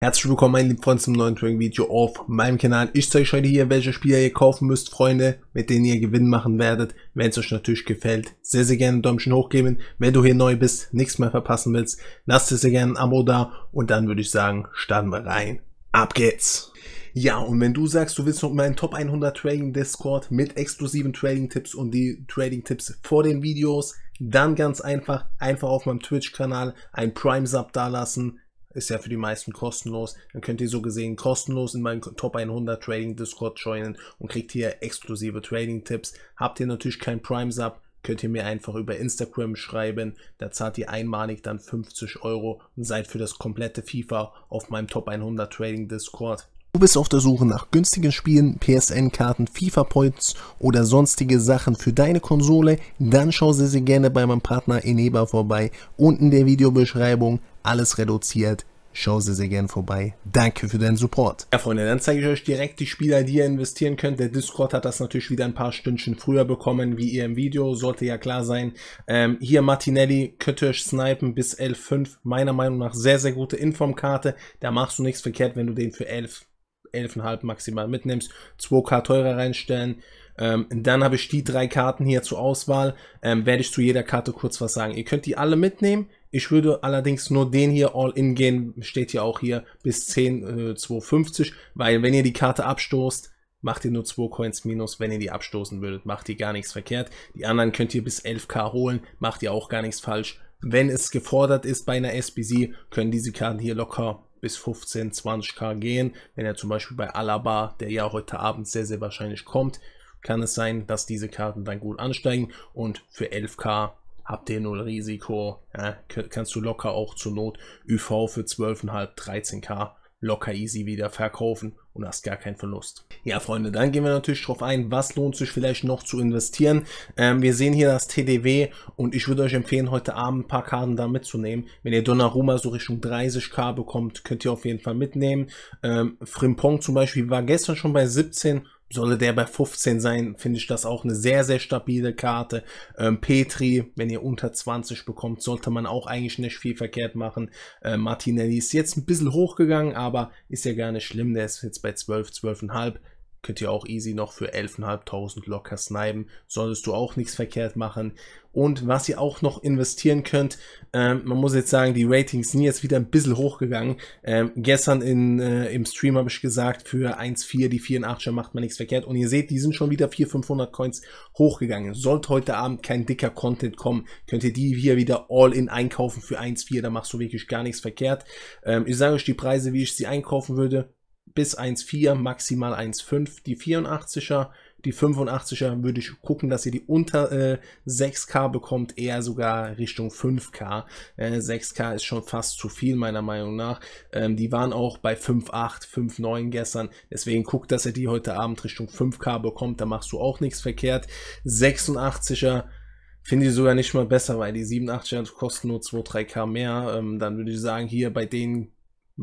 Herzlich willkommen, meine lieben Freunde, zum neuen Trading-Video auf meinem Kanal. Ich zeige euch heute hier, welche Spieler ihr kaufen müsst, Freunde, mit denen ihr Gewinn machen werdet. Wenn es euch natürlich gefällt, sehr, sehr gerne ein Däumchen hochgeben. Wenn du hier neu bist, nichts mehr verpassen willst, lasst es sehr gerne ein Abo da und dann würde ich sagen, starten wir rein. Ab geht's! Ja, und wenn du sagst, du willst noch meinen Top 100 Trading Discord mit exklusiven Trading Tipps und die Trading Tipps vor den Videos, dann ganz einfach, einfach auf meinem Twitch-Kanal ein Prime-Sub dalassen, ist ja für die meisten kostenlos. Dann könnt ihr so gesehen kostenlos in meinem Top 100 Trading Discord joinen und kriegt hier exklusive Trading-Tipps. Habt ihr natürlich kein Prime-Sub, könnt ihr mir einfach über Instagram schreiben. Da zahlt ihr einmalig dann 50 Euro und seid für das komplette FIFA auf meinem Top 100 Trading Discord. Du bist auf der Suche nach günstigen Spielen, PSN-Karten, FIFA-Points oder sonstige Sachen für deine Konsole? Dann schau sie sehr gerne bei meinem Partner Eneba vorbei. Unten in der Videobeschreibung, alles reduziert. Schau sie sehr gerne vorbei. Danke für deinen Support. Ja, Freunde, dann zeige ich euch direkt die Spieler, die ihr investieren könnt. Der Discord hat das natürlich wieder ein paar Stündchen früher bekommen, wie ihr im Video. Sollte ja klar sein. Ähm, hier Martinelli könnt ihr euch snipen bis 11.5. Meiner Meinung nach sehr, sehr gute Informkarte. Da machst du nichts verkehrt, wenn du den für 11 11,5 maximal mitnimmst, 2K teurer reinstellen. Ähm, dann habe ich die drei Karten hier zur Auswahl. Ähm, Werde ich zu jeder Karte kurz was sagen. Ihr könnt die alle mitnehmen. Ich würde allerdings nur den hier All-In gehen. Steht ja auch hier bis 10, äh, 250. Weil wenn ihr die Karte abstoßt, macht ihr nur 2 Coins minus. Wenn ihr die abstoßen würdet, macht ihr gar nichts verkehrt. Die anderen könnt ihr bis 11k holen. Macht ihr auch gar nichts falsch. Wenn es gefordert ist bei einer SBC, können diese Karten hier locker bis 15, 20k gehen. Wenn er zum Beispiel bei Alaba, der ja heute Abend sehr, sehr wahrscheinlich kommt, kann es sein, dass diese Karten dann gut ansteigen und für 11k habt ihr null Risiko. Ja, kannst du locker auch zur Not UV für 12,5, 13k locker easy wieder verkaufen und hast gar keinen Verlust. Ja, Freunde, dann gehen wir natürlich darauf ein, was lohnt sich vielleicht noch zu investieren. Ähm, wir sehen hier das TDW und ich würde euch empfehlen, heute Abend ein paar Karten da mitzunehmen. Wenn ihr Donnarumma so Richtung 30k bekommt, könnt ihr auf jeden Fall mitnehmen. Ähm, Frimpong zum Beispiel war gestern schon bei 17 sollte der bei 15 sein, finde ich das auch eine sehr, sehr stabile Karte. Ähm, Petri, wenn ihr unter 20 bekommt, sollte man auch eigentlich nicht viel verkehrt machen. Äh, Martinelli ist jetzt ein bisschen hochgegangen, aber ist ja gar nicht schlimm. Der ist jetzt bei 12, 12,5 könnt ihr auch easy noch für 11.500 locker snipen. Solltest du auch nichts verkehrt machen. Und was ihr auch noch investieren könnt, ähm, man muss jetzt sagen, die Ratings sind jetzt wieder ein bisschen hochgegangen. Ähm, gestern in, äh, im Stream habe ich gesagt, für 1,4 die 84er macht man nichts verkehrt. Und ihr seht, die sind schon wieder 4.500 Coins hochgegangen. Sollte heute Abend kein dicker Content kommen, könnt ihr die hier wieder all in einkaufen für 1,4. Da machst du wirklich gar nichts verkehrt. Ähm, ich sage euch die Preise, wie ich sie einkaufen würde bis 1,4, maximal 1,5 die 84er. Die 85er würde ich gucken, dass ihr die unter äh, 6K bekommt, eher sogar Richtung 5K. Äh, 6K ist schon fast zu viel, meiner Meinung nach. Ähm, die waren auch bei 5,8, 5,9 gestern. Deswegen guckt, dass ihr die heute Abend Richtung 5K bekommt. Da machst du auch nichts verkehrt. 86er finde ich sogar nicht mal besser, weil die 87er kosten nur 2, 3K mehr. Ähm, dann würde ich sagen, hier bei denen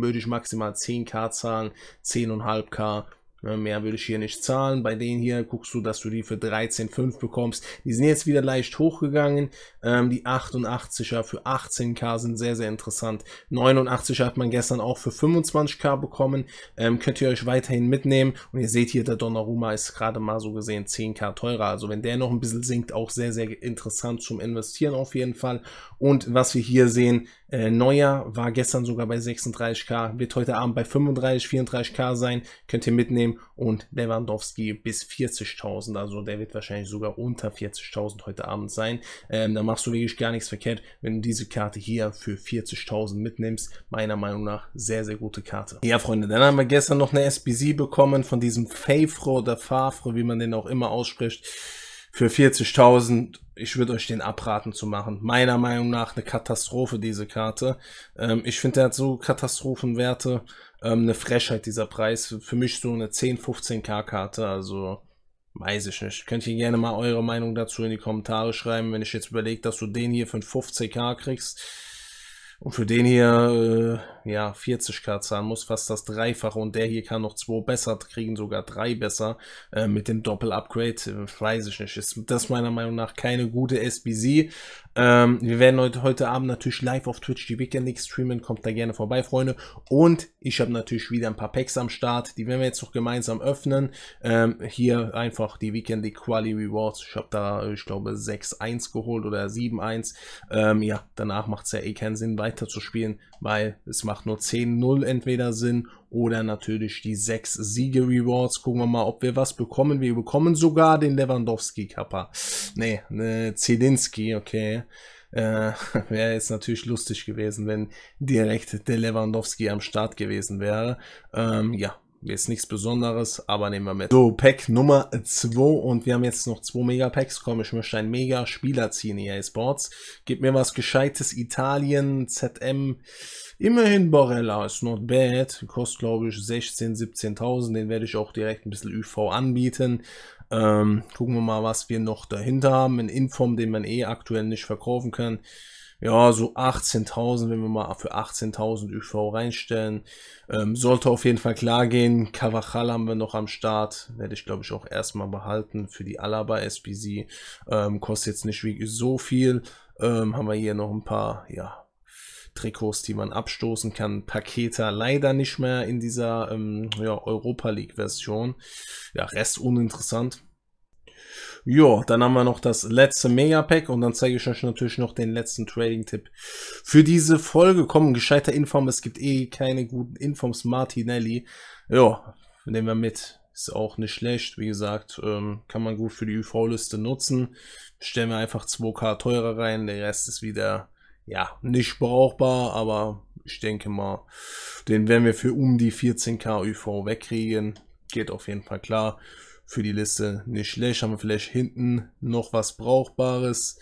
würde ich maximal 10k zahlen, 10,5k Ne, mehr würde ich hier nicht zahlen. Bei denen hier guckst du, dass du die für 13,5 bekommst. Die sind jetzt wieder leicht hochgegangen. Ähm, die 88er für 18k sind sehr, sehr interessant. 89er hat man gestern auch für 25k bekommen. Ähm, könnt ihr euch weiterhin mitnehmen. Und ihr seht hier, der Donnarumma ist gerade mal so gesehen 10k teurer. Also wenn der noch ein bisschen sinkt, auch sehr, sehr interessant zum Investieren auf jeden Fall. Und was wir hier sehen, äh, Neuer war gestern sogar bei 36k, wird heute Abend bei 35, 34k sein. Könnt ihr mitnehmen und Lewandowski bis 40.000. Also der wird wahrscheinlich sogar unter 40.000 heute Abend sein. Ähm, da machst du wirklich gar nichts verkehrt, wenn du diese Karte hier für 40.000 mitnimmst. Meiner Meinung nach sehr, sehr gute Karte. Ja, Freunde, dann haben wir gestern noch eine SBC bekommen von diesem Favre oder Favre, wie man den auch immer ausspricht für 40.000, ich würde euch den abraten zu machen. Meiner Meinung nach eine Katastrophe, diese Karte. Ähm, ich finde, der hat so Katastrophenwerte. Ähm, eine Frechheit, dieser Preis. Für mich so eine 10, 15k-Karte. Also, weiß ich nicht. Könnt ihr gerne mal eure Meinung dazu in die Kommentare schreiben. Wenn ich jetzt überlege, dass du den hier für 15 k kriegst und für den hier... Äh, ja, 40k zahlen muss, fast das Dreifache. Und der hier kann noch zwei besser kriegen, sogar drei besser äh, mit dem Doppel-Upgrade. Äh, weiß ich nicht. Ist das meiner Meinung nach keine gute SBC. Ähm, wir werden heute, heute Abend natürlich live auf Twitch die Weekend League streamen. Kommt da gerne vorbei, Freunde. Und ich habe natürlich wieder ein paar Packs am Start. Die werden wir jetzt noch gemeinsam öffnen. Ähm, hier einfach die Weekend League Quali Rewards. Ich habe da, ich glaube, 6-1 geholt oder 7-1. Ähm, ja, danach macht es ja eh keinen Sinn, weiter zu spielen, weil es macht macht nur 10-0 entweder Sinn oder natürlich die 6 Siege-Rewards. Gucken wir mal, ob wir was bekommen. Wir bekommen sogar den Lewandowski-Kappa. Nee, ne, Zielinski, okay. Äh, wäre jetzt natürlich lustig gewesen, wenn direkt der Lewandowski am Start gewesen wäre. Ähm, ja, Jetzt nichts Besonderes, aber nehmen wir mit. So, Pack Nummer 2 und wir haben jetzt noch 2 Megapacks. Komm, ich möchte einen Mega-Spieler ziehen, EA Sports. Gib mir was Gescheites. Italien, ZM. Immerhin Borella ist not bad. Kostet, glaube ich, 16.000, 17 17.000. Den werde ich auch direkt ein bisschen ÜV anbieten. Ähm, gucken wir mal, was wir noch dahinter haben. Ein Inform, den man eh aktuell nicht verkaufen kann ja, so 18.000, wenn wir mal für 18.000 ÖV reinstellen. Ähm, sollte auf jeden Fall klar gehen. Kavachal haben wir noch am Start. Werde ich, glaube ich, auch erstmal behalten für die Alaba SPC. Ähm, kostet jetzt nicht wirklich so viel. Ähm, haben wir hier noch ein paar, ja, Trikots, die man abstoßen kann. Paketa leider nicht mehr in dieser ähm, ja, Europa League-Version. Ja, Rest uninteressant. Jo, dann haben wir noch das letzte Mega-Pack und dann zeige ich euch natürlich noch den letzten Trading-Tipp. Für diese Folge kommen gescheiter Inform, es gibt eh keine guten Informs, Martinelli. Jo, nehmen wir mit. Ist auch nicht schlecht, wie gesagt, ähm, kann man gut für die UV-Liste nutzen. Stellen wir einfach 2k teurer rein, der Rest ist wieder, ja, nicht brauchbar, aber ich denke mal, den werden wir für um die 14k UV wegkriegen. Geht auf jeden Fall klar für die Liste nicht schlecht. Haben wir vielleicht hinten noch was Brauchbares.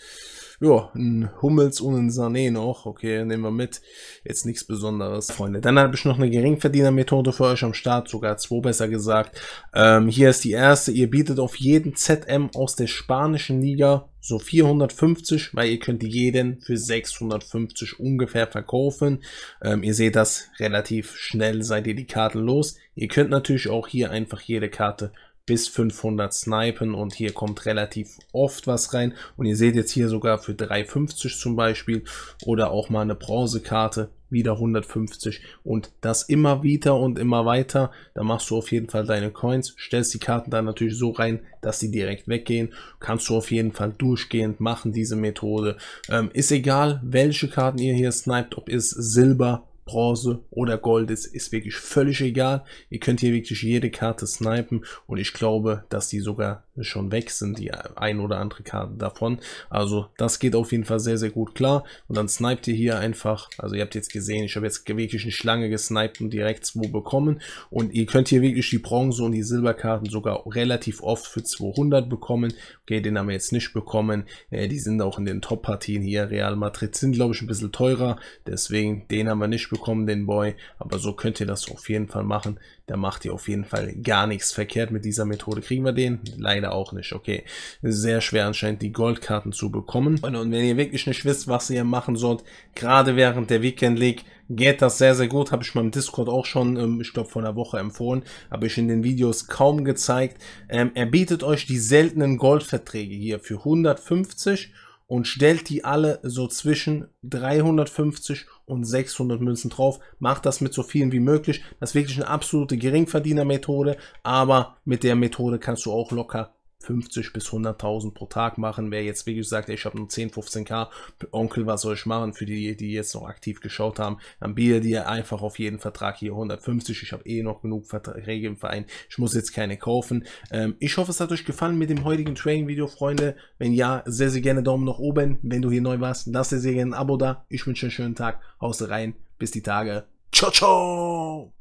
Ja, ein Hummels und ein Sané noch. Okay, nehmen wir mit. Jetzt nichts Besonderes, Freunde. Dann habe ich noch eine Geringverdienermethode für euch am Start. Sogar zwei, besser gesagt. Ähm, hier ist die erste. Ihr bietet auf jeden ZM aus der spanischen Liga so 450, weil ihr könnt jeden für 650 ungefähr verkaufen. Ähm, ihr seht das relativ schnell, seid ihr die Karten los. Ihr könnt natürlich auch hier einfach jede Karte bis 500 snipen und hier kommt relativ oft was rein und ihr seht jetzt hier sogar für 350 zum Beispiel oder auch mal eine Bronzekarte wieder 150 und das immer wieder und immer weiter, da machst du auf jeden Fall deine Coins, stellst die Karten dann natürlich so rein, dass sie direkt weggehen, kannst du auf jeden Fall durchgehend machen, diese Methode, ähm, ist egal, welche Karten ihr hier sniped, ob es Silber, Bronze oder Gold ist, ist wirklich völlig egal. Ihr könnt hier wirklich jede Karte snipen und ich glaube, dass die sogar schon weg sind, die ein oder andere Karten davon. Also das geht auf jeden Fall sehr, sehr gut klar. Und dann sniped ihr hier einfach, also ihr habt jetzt gesehen, ich habe jetzt wirklich eine Schlange gesniped und direkt 2 bekommen. Und ihr könnt hier wirklich die Bronze und die Silberkarten sogar relativ oft für 200 bekommen. Okay, den haben wir jetzt nicht bekommen. Äh, die sind auch in den Top-Partien hier. Real Madrid sind, glaube ich, ein bisschen teurer. Deswegen, den haben wir nicht bekommen, den Boy. Aber so könnt ihr das auf jeden Fall machen. Da macht ihr auf jeden Fall gar nichts verkehrt mit dieser Methode. Kriegen wir den? Leider leider auch nicht. Okay, sehr schwer anscheinend die Goldkarten zu bekommen. Und wenn ihr wirklich nicht wisst, was ihr machen sollt, gerade während der Weekend League, geht das sehr, sehr gut. Habe ich meinem Discord auch schon, ähm, ich glaube, vor einer Woche empfohlen. Habe ich in den Videos kaum gezeigt. Ähm, er bietet euch die seltenen Goldverträge hier für 150 und stellt die alle so zwischen 350 und 600 Münzen drauf. Macht das mit so vielen wie möglich. Das ist wirklich eine absolute Geringverdienermethode, aber mit der Methode kannst du auch locker 50 bis 100.000 pro Tag machen. Wer jetzt wirklich sagt, ich habe nur 10, 15k, Onkel, was soll ich machen? Für die, die jetzt noch aktiv geschaut haben, dann biete dir einfach auf jeden Vertrag hier 150. Ich habe eh noch genug Verträge im Verein. Ich muss jetzt keine kaufen. Ähm, ich hoffe, es hat euch gefallen mit dem heutigen Training-Video, Freunde. Wenn ja, sehr, sehr gerne Daumen nach oben. Wenn du hier neu warst, lass dir sehr gerne ein Abo da. Ich wünsche einen schönen Tag. Haus rein. Bis die Tage. Ciao, ciao!